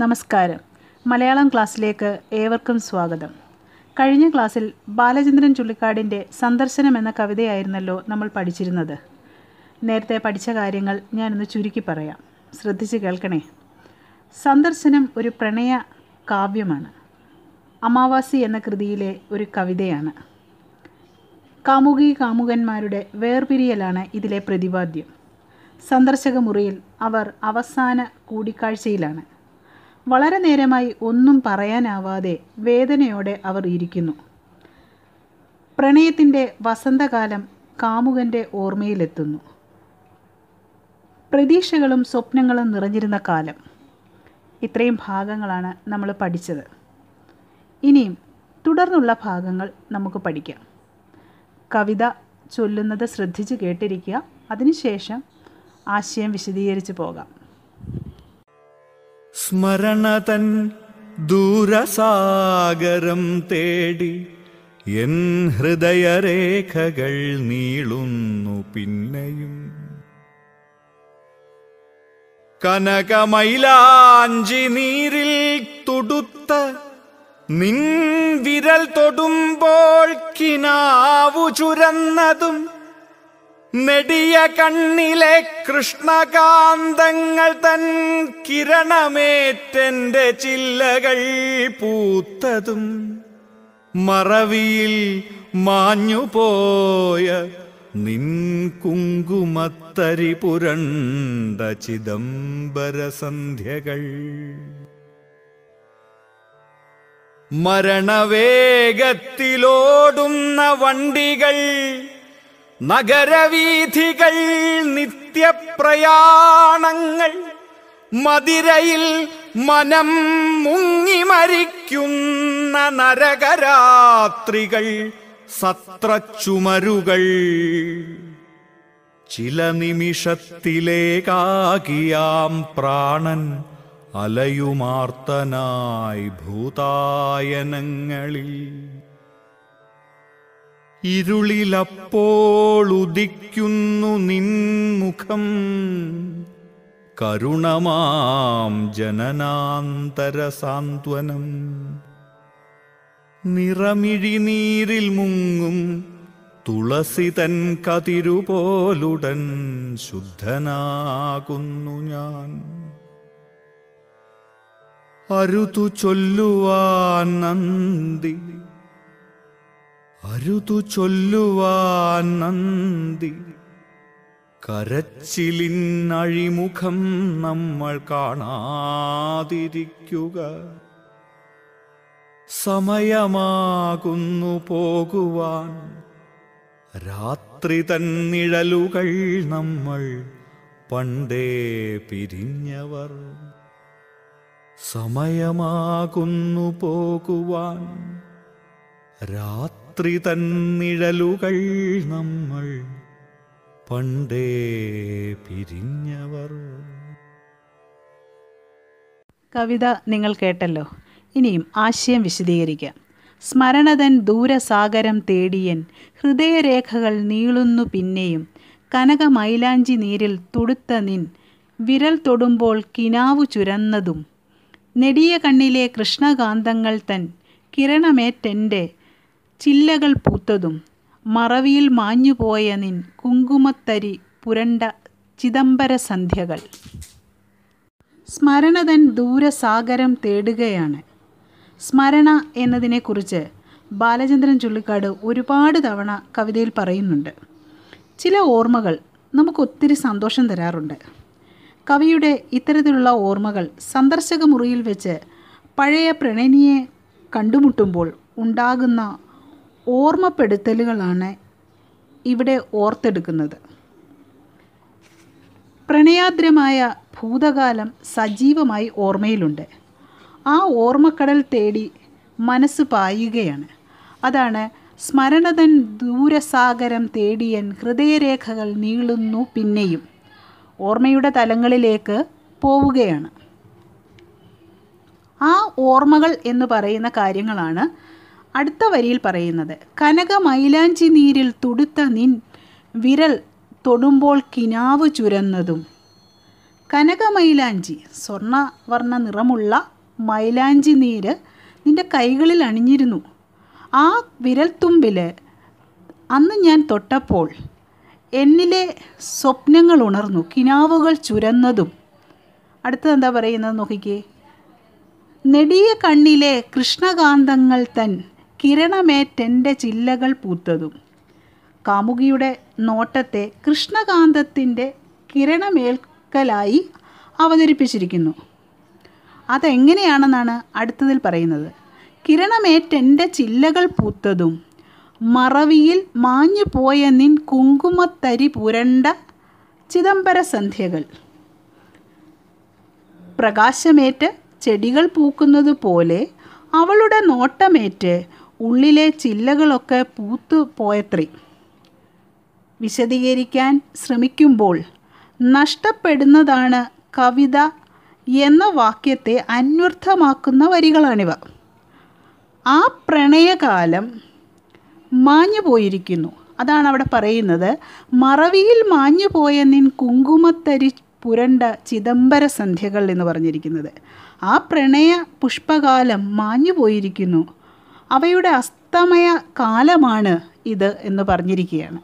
നമസ്കാരം മലയാളം ക്ലാസ്സിലേക്ക് ഏവർക്കും സ്വാഗതം കഴിഞ്ഞ ക്ലാസ്സിൽ ബാലചന്ദ്രൻ ചുള്ളിക്കാടിൻ്റെ സന്ദർശനം എന്ന കവിതയായിരുന്നല്ലോ നമ്മൾ പഠിച്ചിരുന്നത് നേരത്തെ പഠിച്ച കാര്യങ്ങൾ ഞാനൊന്ന് ചുരുക്കി പറയാം ശ്രദ്ധിച്ച് കേൾക്കണേ സന്ദർശനം ഒരു പ്രണയ കാവ്യമാണ് അമാവാസി എന്ന കൃതിയിലെ ഒരു കവിതയാണ് കാമുകി കാമുകന്മാരുടെ വേർപിരിയലാണ് ഇതിലെ പ്രതിപാദ്യം സന്ദർശക മുറിയിൽ അവർ അവസാന കൂടിക്കാഴ്ചയിലാണ് വളരെ നേരമായി ഒന്നും പറയാനാവാതെ വേദനയോടെ അവർ ഇരിക്കുന്നു പ്രണയത്തിൻ്റെ വസന്തകാലം കാമുകൻ്റെ ഓർമ്മയിലെത്തുന്നു പ്രതീക്ഷകളും സ്വപ്നങ്ങളും നിറഞ്ഞിരുന്ന കാലം ഇത്രയും ഭാഗങ്ങളാണ് നമ്മൾ പഠിച്ചത് ഇനിയും തുടർന്നുള്ള ഭാഗങ്ങൾ നമുക്ക് പഠിക്കാം കവിത ചൊല്ലുന്നത് ശ്രദ്ധിച്ച് കേട്ടിരിക്കുക അതിനുശേഷം ആശയം വിശദീകരിച്ച് പോകാം സ്മരണതൻ ദൂരസാഗരം തേടി എൻ ഹൃദയരേഖകൾ നീളുന്നു പിന്നെയും കനകമൈലാഞ്ചി നീരിൽ തൊടുത്ത നിൻ വിരൽ തൊടുമ്പോൾ കിനാവു ചുരന്നതും നെടിയ കണ്ണിലെ കൃഷ്ണകാന്തങ്ങൾ തൻ കിരണമേറ്റെന്റെ ചില്ലകൾ പൂത്തതും മറവിയിൽ മാഞ്ഞുപോയ നിൻ കുങ്കുമത്തരി പുരണ്ട ചിദംബരസന്ധ്യകൾ മരണവേഗത്തിലോടുന്ന വണ്ടികൾ നഗരവീഥികൾ നിത്യപ്രയാണങ്ങൾ മതിരയിൽ മനം മുങ്ങി മരിക്കുന്ന നരകരാത്രികൾ സത്രച്ചുമരുകൾ ചില നിമിഷത്തിലേകാകിയാം പ്രാണൻ അലയുമാർത്തനായി ഭൂതായനങ്ങളിൽ ഉദിക്കുന്നു നിൻമുഖം കരുണമാം ജനനാന്തര സാന്ത്വനം നിറമിഴിനീരിൽ മുങ്ങും തുളസി തൻ കതിരുപോലുടൻ ശുദ്ധനാകുന്നു ഞാൻ അരുതു ചൊല്ലുവാൻ നന്ദി അരുതു ചൊല്ലുവാൻ നന്ദി കരച്ചിലിന്നഴിമുഖം നമ്മൾ കാണാതിരിക്കുക സമയമാകുന്നു പോകുവാൻ രാത്രി തന്നിഴലുകൾ നമ്മൾ പണ്ടേ പിരിഞ്ഞവർ സമയമാകുന്നു പോകുവാൻ രാത്രി രാത്രി തന്നിഴലുകൾ നമ്മൾ പണ്ടേ പിരിഞ്ഞവർ കവിത നിങ്ങൾ കേട്ടല്ലോ ഇനിയും ആശയം വിശദീകരിക്കാം സ്മരണതൻ ദൂരസാഗരം തേടിയൻ ഹൃദയരേഖകൾ നീളുന്നു പിന്നെയും കനക മൈലാഞ്ചി നീരിൽ തുടുത്ത നിൻ വിരൽ തൊടുമ്പോൾ കിനാവു ചുരന്നതും നെടിയ കണ്ണിലെ കൃഷ്ണകാന്തങ്ങൾ തൻ കിരണമേറ്റെൻ്റെ ചില്ലകൾ പൂത്തതും മറവിയിൽ മാഞ്ഞുപോയ നിൻ കുങ്കുമത്തരി പുരണ്ട ചിദംബരസന്ധ്യകൾ സ്മരണതൻ ദൂരസാഗരം തേടുകയാണ് സ്മരണ എന്നതിനെക്കുറിച്ച് ബാലചന്ദ്രൻ ചുള്ളിക്കാട് ഒരുപാട് തവണ കവിതയിൽ പറയുന്നുണ്ട് ചില ഓർമ്മകൾ നമുക്കൊത്തിരി സന്തോഷം തരാറുണ്ട് കവിയുടെ ഇത്തരത്തിലുള്ള ഓർമ്മകൾ സന്ദർശക മുറിയിൽ വെച്ച് പഴയ പ്രണനിയെ കണ്ടുമുട്ടുമ്പോൾ ഉണ്ടാകുന്ന ഓർമ്മപ്പെടുത്തലുകളാണ് ഇവിടെ ഓർത്തെടുക്കുന്നത് പ്രണയാദ്രമായ ഭൂതകാലം സജീവമായി ഓർമ്മയിലുണ്ട് ആ ഓർമ്മക്കടൽ തേടി മനസ്സ് പായുകയാണ് അതാണ് സ്മരണതൻ ദൂരസാഗരം തേടിയൻ ഹൃദയരേഖകൾ നീളുന്നു പിന്നെയും ഓർമ്മയുടെ തലങ്ങളിലേക്ക് പോവുകയാണ് ആ ഓർമ്മകൾ എന്ന് പറയുന്ന കാര്യങ്ങളാണ് അടുത്ത വരിയിൽ പറയുന്നത് കനക മൈലാഞ്ചി നീരിൽ തുടുത്ത നിൻ വിരൽ തൊടുമ്പോൾ കിനാവ് ചുരന്നതും കനക മൈലാഞ്ചി വർണ്ണ നിറമുള്ള മൈലാഞ്ചി നീര് നിൻ്റെ കൈകളിൽ അണിഞ്ഞിരുന്നു ആ വിരൽത്തുമ്പിൽ അന്ന് ഞാൻ തൊട്ടപ്പോൾ എന്നിലെ സ്വപ്നങ്ങൾ ഉണർന്നു കിനാവുകൾ ചുരന്നതും അടുത്തത് എന്താ പറയുന്നത് നോക്കിക്കേ നെടിയ കണ്ണിലെ കൃഷ്ണകാന്തങ്ങൾ തൻ കിരണമേറ്റെൻ്റെ ചില്ലകൾ പൂത്തതും കാമുകിയുടെ നോട്ടത്തെ കൃഷ്ണകാന്തത്തിൻ്റെ കിരണമേൽക്കലായി അവതരിപ്പിച്ചിരിക്കുന്നു അതെങ്ങനെയാണെന്നാണ് അടുത്തതിൽ പറയുന്നത് കിരണമേറ്റെൻ്റെ ചില്ലകൾ പൂത്തതും മറവിയിൽ മാഞ്ഞു പോയ നിൻ കുങ്കുമത്തരി പുരണ്ട ചിദംബര പ്രകാശമേറ്റ് ചെടികൾ പൂക്കുന്നത് പോലെ അവളുടെ നോട്ടമേറ്റ് ഉള്ളിലെ ചില്ലകളൊക്കെ പൂത്തു പോയത്രേ വിശദീകരിക്കാൻ ശ്രമിക്കുമ്പോൾ നഷ്ടപ്പെടുന്നതാണ് കവിത എന്ന വാക്യത്തെ അന്വർത്ഥമാക്കുന്ന വരികളാണിവ ആ പ്രണയകാലം മാഞ്ഞു പോയിരിക്കുന്നു അതാണ് അവിടെ പറയുന്നത് മറവിയിൽ മാഞ്ഞു പോയ നിൻ കുങ്കുമത്തരി പുരണ്ട ചിദംബര സന്ധ്യകൾ എന്ന് പറഞ്ഞിരിക്കുന്നത് ആ പ്രണയ പുഷ്പകാലം മാഞ്ഞു പോയിരിക്കുന്നു അവയുടെ അസ്തമയ കാലമാണ് ഇത് എന്ന് പറഞ്ഞിരിക്കുകയാണ്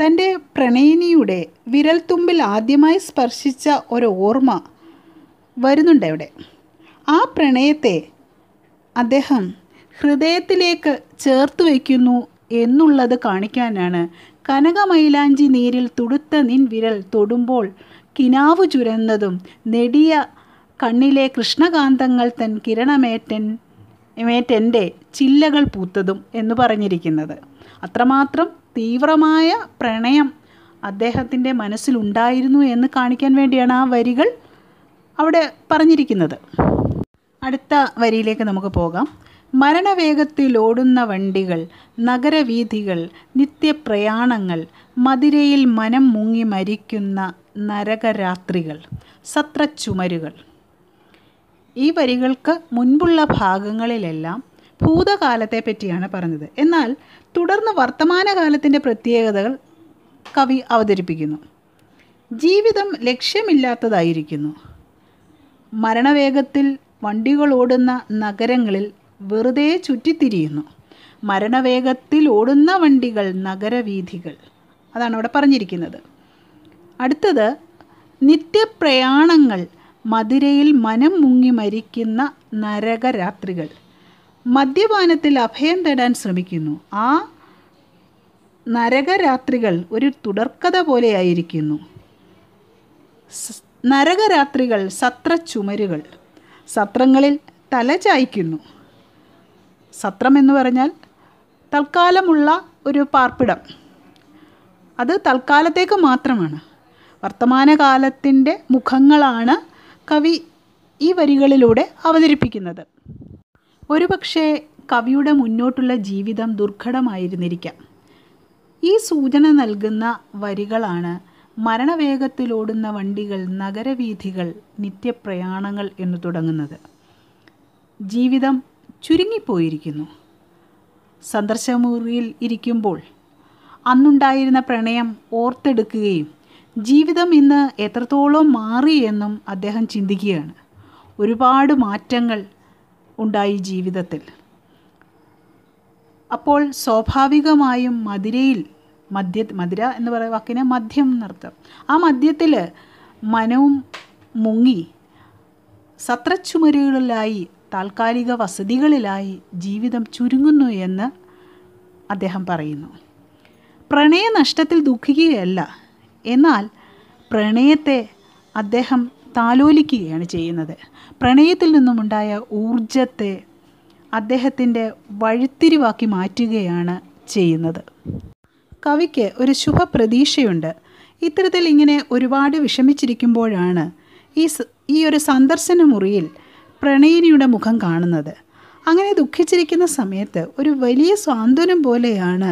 തൻ്റെ പ്രണയിനിയുടെ വിരൽത്തുമ്പിൽ ആദ്യമായി സ്പർശിച്ച ഒരു ഓർമ്മ വരുന്നുണ്ട് അവിടെ ആ പ്രണയത്തെ അദ്ദേഹം ഹൃദയത്തിലേക്ക് ചേർത്ത് വയ്ക്കുന്നു എന്നുള്ളത് കാണിക്കാനാണ് കനകമൈലാഞ്ചി നീരിൽ തുടുത്ത നിൻ വിരൽ തൊടുമ്പോൾ കിനാവ് ചുരന്നതും നെടിയ കണ്ണിലെ കൃഷ്ണകാന്തങ്ങൾ തൻ കിരണമേറ്റൻ ഇമേറ്റെൻ്റെ ചില്ലകൾ പൂത്തതും എന്ന് പറഞ്ഞിരിക്കുന്നത് അത്രമാത്രം തീവ്രമായ പ്രണയം അദ്ദേഹത്തിൻ്റെ മനസ്സിലുണ്ടായിരുന്നു എന്ന് കാണിക്കാൻ വേണ്ടിയാണ് ആ വരികൾ അവിടെ പറഞ്ഞിരിക്കുന്നത് അടുത്ത വരിയിലേക്ക് നമുക്ക് പോകാം ഓടുന്ന വണ്ടികൾ നഗരവീഥികൾ നിത്യപ്രയാണങ്ങൾ മതിരയിൽ മനം മുങ്ങി മരിക്കുന്ന നരകരാത്രികൾ സത്രച്ചുമരുകൾ ഈ വരികൾക്ക് മുൻപുള്ള ഭാഗങ്ങളിലെല്ലാം ഭൂതകാലത്തെ പറ്റിയാണ് പറഞ്ഞത് എന്നാൽ തുടർന്ന് വർത്തമാനകാലത്തിൻ്റെ പ്രത്യേകതകൾ കവി അവതരിപ്പിക്കുന്നു ജീവിതം ലക്ഷ്യമില്ലാത്തതായിരിക്കുന്നു മരണവേഗത്തിൽ വണ്ടികൾ ഓടുന്ന നഗരങ്ങളിൽ വെറുതെ ചുറ്റിത്തിരിയുന്നു മരണവേഗത്തിൽ ഓടുന്ന വണ്ടികൾ നഗരവീഥികൾ അതാണ് അവിടെ പറഞ്ഞിരിക്കുന്നത് അടുത്തത് നിത്യപ്രയാണങ്ങൾ മധുരയിൽ മനം മുങ്ങി മരിക്കുന്ന നരകരാത്രികൾ മദ്യപാനത്തിൽ അഭയം തേടാൻ ശ്രമിക്കുന്നു ആ നരകരാത്രികൾ ഒരു തുടർക്കഥ പോലെയായിരിക്കുന്നു നരകരാത്രികൾ ചുമരുകൾ സത്രങ്ങളിൽ ചായ്ക്കുന്നു സത്രം എന്ന് പറഞ്ഞാൽ തൽക്കാലമുള്ള ഒരു പാർപ്പിടം അത് തൽക്കാലത്തേക്ക് മാത്രമാണ് വർത്തമാനകാലത്തിൻ്റെ മുഖങ്ങളാണ് കവി ഈ വരികളിലൂടെ അവതരിപ്പിക്കുന്നത് ഒരുപക്ഷെ കവിയുടെ മുന്നോട്ടുള്ള ജീവിതം ദുർഘടമായിരുന്നിരിക്കാം ഈ സൂചന നൽകുന്ന വരികളാണ് മരണവേഗത്തിലോടുന്ന വണ്ടികൾ നഗരവീഥികൾ നിത്യപ്രയാണങ്ങൾ എന്ന് തുടങ്ങുന്നത് ജീവിതം ചുരുങ്ങിപ്പോയിരിക്കുന്നു സന്ദർശമുറിയിൽ ഇരിക്കുമ്പോൾ അന്നുണ്ടായിരുന്ന പ്രണയം ഓർത്തെടുക്കുകയും ജീവിതം ഇന്ന് എത്രത്തോളം മാറി എന്നും അദ്ദേഹം ചിന്തിക്കുകയാണ് ഒരുപാട് മാറ്റങ്ങൾ ഉണ്ടായി ജീവിതത്തിൽ അപ്പോൾ സ്വാഭാവികമായും മധുരയിൽ മദ്യ മധുര എന്ന് പറയുന്ന വാക്കിന് മദ്യം എന്നർത്ഥം ആ മദ്യത്തിൽ മനവും മുങ്ങി സത്രച്ചുമരുകളിലായി താൽക്കാലിക വസതികളിലായി ജീവിതം ചുരുങ്ങുന്നു എന്ന് അദ്ദേഹം പറയുന്നു പ്രണയനഷ്ടത്തിൽ ദുഃഖിക്കുകയല്ല എന്നാൽ പ്രണയത്തെ അദ്ദേഹം താലോലിക്കുകയാണ് ചെയ്യുന്നത് പ്രണയത്തിൽ നിന്നുമുണ്ടായ ഊർജത്തെ അദ്ദേഹത്തിൻ്റെ വഴിത്തിരിവാക്കി മാറ്റുകയാണ് ചെയ്യുന്നത് കവിക്ക് ഒരു ശുഭപ്രതീക്ഷയുണ്ട് ഇത്തരത്തിൽ ഇങ്ങനെ ഒരുപാട് വിഷമിച്ചിരിക്കുമ്പോഴാണ് ഈ ഈ ഒരു സന്ദർശന മുറിയിൽ പ്രണയിനിയുടെ മുഖം കാണുന്നത് അങ്ങനെ ദുഃഖിച്ചിരിക്കുന്ന സമയത്ത് ഒരു വലിയ സ്വാന്തനം പോലെയാണ്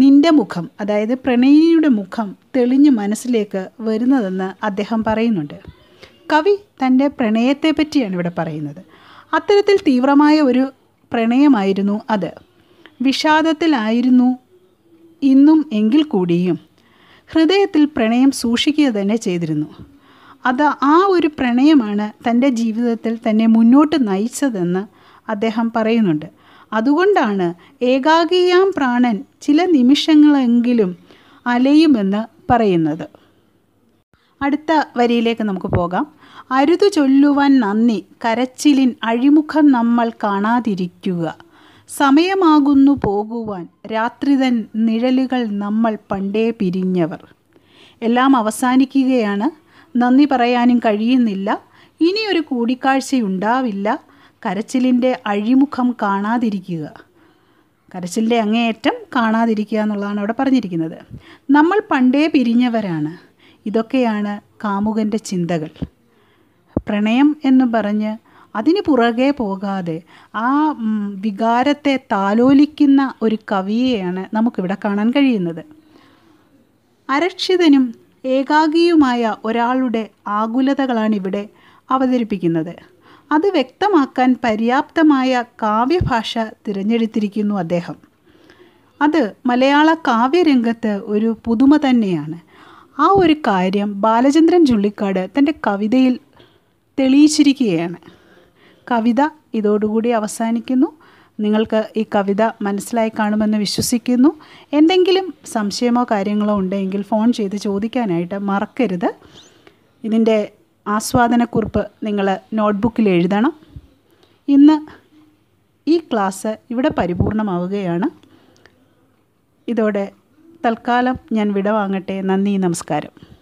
നിന്റെ മുഖം അതായത് പ്രണയിനിയുടെ മുഖം തെളിഞ്ഞു മനസ്സിലേക്ക് വരുന്നതെന്ന് അദ്ദേഹം പറയുന്നുണ്ട് കവി തൻ്റെ പ്രണയത്തെ പറ്റിയാണ് ഇവിടെ പറയുന്നത് അത്തരത്തിൽ തീവ്രമായ ഒരു പ്രണയമായിരുന്നു അത് വിഷാദത്തിലായിരുന്നു ഇന്നും എങ്കിൽ കൂടിയും ഹൃദയത്തിൽ പ്രണയം സൂക്ഷിക്കുക തന്നെ ചെയ്തിരുന്നു അത് ആ ഒരു പ്രണയമാണ് തൻ്റെ ജീവിതത്തിൽ തന്നെ മുന്നോട്ട് നയിച്ചതെന്ന് അദ്ദേഹം പറയുന്നുണ്ട് അതുകൊണ്ടാണ് ഏകാകിയാം പ്രാണൻ ചില നിമിഷങ്ങളെങ്കിലും അലയുമെന്ന് പറയുന്നത് അടുത്ത വരിയിലേക്ക് നമുക്ക് പോകാം അരുതു ചൊല്ലുവാൻ നന്ദി കരച്ചിലിൻ അഴിമുഖം നമ്മൾ കാണാതിരിക്കുക സമയമാകുന്നു പോകുവാൻ രാത്രിതൻ നിഴലുകൾ നമ്മൾ പണ്ടേ പിരിഞ്ഞവർ എല്ലാം അവസാനിക്കുകയാണ് നന്ദി പറയാനും കഴിയുന്നില്ല ഇനിയൊരു കൂടിക്കാഴ്ചയുണ്ടാവില്ല കരച്ചിലിൻ്റെ അഴിമുഖം കാണാതിരിക്കുക കരച്ചിലിൻ്റെ അങ്ങേയറ്റം കാണാതിരിക്കുക എന്നുള്ളതാണ് അവിടെ പറഞ്ഞിരിക്കുന്നത് നമ്മൾ പണ്ടേ പിരിഞ്ഞവരാണ് ഇതൊക്കെയാണ് കാമുകൻ്റെ ചിന്തകൾ പ്രണയം എന്ന് പറഞ്ഞ് അതിന് പുറകെ പോകാതെ ആ വികാരത്തെ താലോലിക്കുന്ന ഒരു കവിയെയാണ് നമുക്കിവിടെ കാണാൻ കഴിയുന്നത് അരക്ഷിതനും ഏകാഗിയുമായ ഒരാളുടെ ആകുലതകളാണിവിടെ അവതരിപ്പിക്കുന്നത് അത് വ്യക്തമാക്കാൻ പര്യാപ്തമായ കാവ്യഭാഷ തിരഞ്ഞെടുത്തിരിക്കുന്നു അദ്ദേഹം അത് മലയാള കാവ്യരംഗത്ത് ഒരു പുതുമ തന്നെയാണ് ആ ഒരു കാര്യം ബാലചന്ദ്രൻ ചുള്ളിക്കാട് തൻ്റെ കവിതയിൽ തെളിയിച്ചിരിക്കുകയാണ് കവിത ഇതോടുകൂടി അവസാനിക്കുന്നു നിങ്ങൾക്ക് ഈ കവിത മനസ്സിലായി കാണുമെന്ന് വിശ്വസിക്കുന്നു എന്തെങ്കിലും സംശയമോ കാര്യങ്ങളോ ഉണ്ടെങ്കിൽ ഫോൺ ചെയ്ത് ചോദിക്കാനായിട്ട് മറക്കരുത് ഇതിൻ്റെ ആസ്വാദനക്കുറിപ്പ് നിങ്ങൾ നോട്ട്ബുക്കിൽ എഴുതണം ഇന്ന് ഈ ക്ലാസ് ഇവിടെ പരിപൂർണമാവുകയാണ് ഇതോടെ തൽക്കാലം ഞാൻ വിടവാങ്ങട്ടെ നന്ദി നമസ്കാരം